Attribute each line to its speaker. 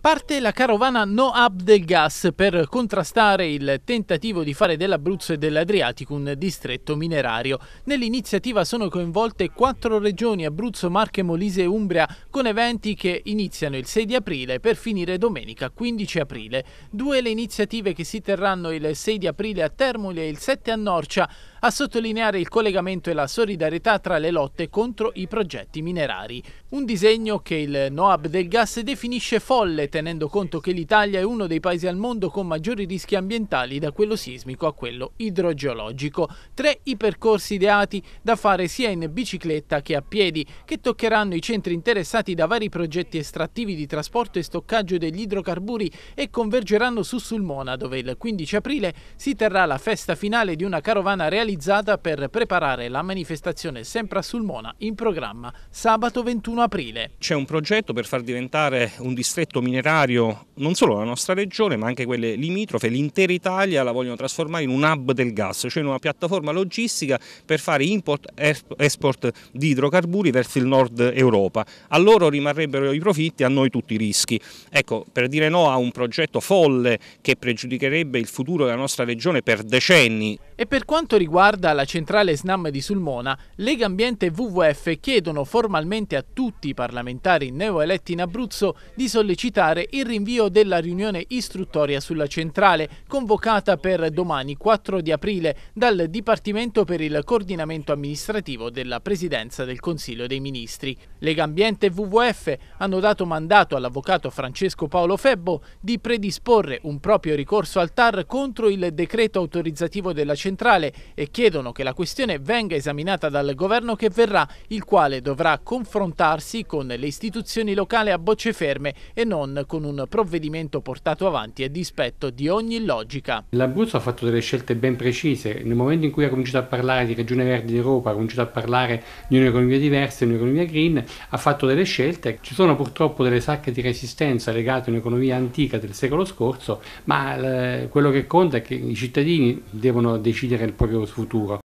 Speaker 1: Parte la carovana No Hub del Gas per contrastare il tentativo di fare dell'Abruzzo e dell'Adriatico un distretto minerario. Nell'iniziativa sono coinvolte quattro regioni Abruzzo, Marche, Molise e Umbria con eventi che iniziano il 6 di aprile per finire domenica 15 aprile. Due le iniziative che si terranno il 6 di aprile a Termoli e il 7 a Norcia a sottolineare il collegamento e la solidarietà tra le lotte contro i progetti minerari. Un disegno che il Noab del gas definisce folle, tenendo conto che l'Italia è uno dei paesi al mondo con maggiori rischi ambientali da quello sismico a quello idrogeologico. Tre i percorsi ideati da fare sia in bicicletta che a piedi, che toccheranno i centri interessati da vari progetti estrattivi di trasporto e stoccaggio degli idrocarburi e convergeranno su Sulmona, dove il 15 aprile si terrà la festa finale di una carovana realizzata realizzata per preparare la manifestazione sempre a Sulmona in programma sabato 21 aprile.
Speaker 2: C'è un progetto per far diventare un distretto minerario non solo la nostra regione ma anche quelle limitrofe, l'intera Italia la vogliono trasformare in un hub del gas, cioè in una piattaforma logistica per fare import-export e di idrocarburi verso il nord Europa. A loro rimarrebbero i profitti, a noi tutti i rischi. Ecco, per dire no a un progetto folle che pregiudicherebbe il futuro della nostra regione per decenni.
Speaker 1: E per quanto riguarda la centrale SNAM di Sulmona, Lega Ambiente e WWF chiedono formalmente a tutti i parlamentari neoeletti in Abruzzo di sollecitare il rinvio della riunione istruttoria sulla centrale, convocata per domani 4 di aprile dal Dipartimento per il Coordinamento Amministrativo della Presidenza del Consiglio dei Ministri. Lega Ambiente e WWF hanno dato mandato all'avvocato Francesco Paolo Febbo di predisporre un proprio ricorso al TAR contro il decreto autorizzativo della centrale centrale e chiedono che la questione venga esaminata dal governo che verrà, il quale dovrà confrontarsi con le istituzioni locali a bocce ferme e non con un provvedimento portato avanti a dispetto di ogni logica.
Speaker 3: L'Abruzzo ha fatto delle scelte ben precise. Nel momento in cui ha cominciato a parlare di Regione Verde d'Europa, ha cominciato a parlare di un'economia diversa, di un'economia green, ha fatto delle scelte. Ci sono purtroppo delle sacche di resistenza legate a un'economia antica del secolo scorso, ma eh, quello che conta è che i cittadini devono decidere decidere il proprio futuro.